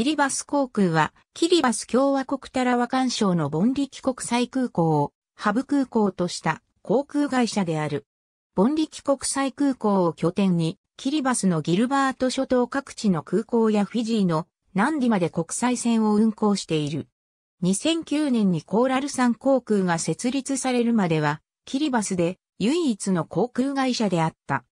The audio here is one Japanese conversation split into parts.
キリバス航空は、キリバス共和国タラワ干渉のボンリキ国際空港をハブ空港とした航空会社である。ボンリキ国際空港を拠点に、キリバスのギルバート諸島各地の空港やフィジーの南ンまで国際線を運航している。2009年にコーラル山航空が設立されるまでは、キリバスで唯一の航空会社であった。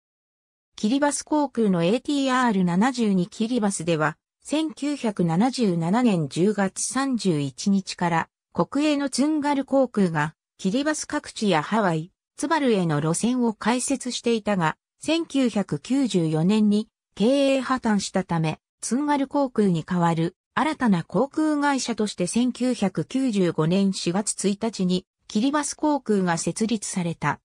キリバス航空の ATR72 キリバスでは、1977年10月31日から国営のツンガル航空がキリバス各地やハワイ、ツバルへの路線を開設していたが、1994年に経営破綻したため、ツンガル航空に代わる新たな航空会社として1995年4月1日にキリバス航空が設立された。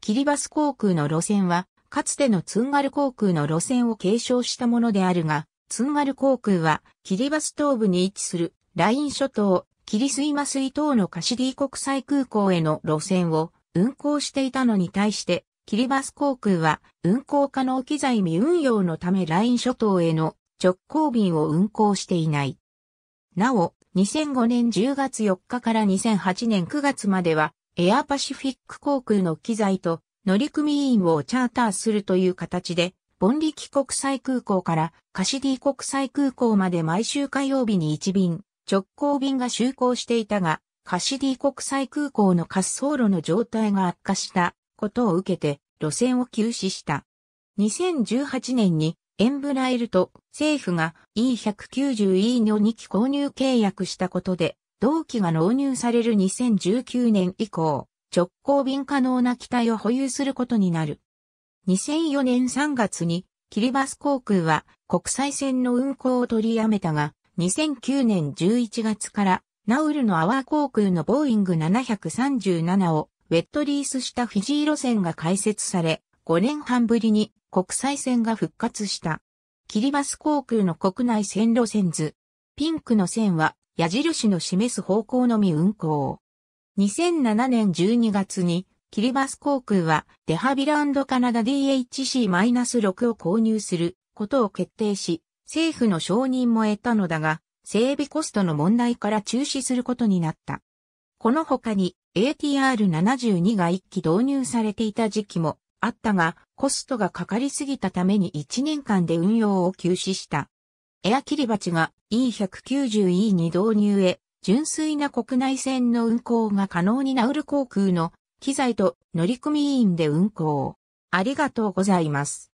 キリバス航空の路線は、かつてのツンガル航空の路線を継承したものであるが、ツンガル航空は、キリバス東部に位置する、ライン諸島、キリスイマスイ島のカシディ国際空港への路線を運航していたのに対して、キリバス航空は運航可能機材未運用のためライン諸島への直行便を運航していない。なお、2005年10月4日から2008年9月までは、エアパシフィック航空の機材と乗組員をチャーターするという形で、ボンリキ国際空港からカシディ国際空港まで毎週火曜日に1便、直行便が就航していたが、カシディ国際空港の滑走路の状態が悪化したことを受けて路線を休止した。2018年にエンブラエルと政府が E190E の2機購入契約したことで、同機が納入される2019年以降、直行便可能な機体を保有することになる。2004年3月にキリバス航空は国際線の運航を取りやめたが、2009年11月からナウルのアワー航空のボーイング737をウェットリースしたフィジー路線が開設され、5年半ぶりに国際線が復活した。キリバス航空の国内線路線図。ピンクの線は矢印の示す方向のみ運航。2007年12月にキリバス航空はデハビランドカナダ DHC-6 を購入することを決定し、政府の承認も得たのだが、整備コストの問題から中止することになった。この他に ATR-72 が1機導入されていた時期もあったが、コストがかかりすぎたために1年間で運用を休止した。エアキリバチが E190E に導入へ、純粋な国内線の運航が可能になる航空の機材と乗組員で運行。ありがとうございます。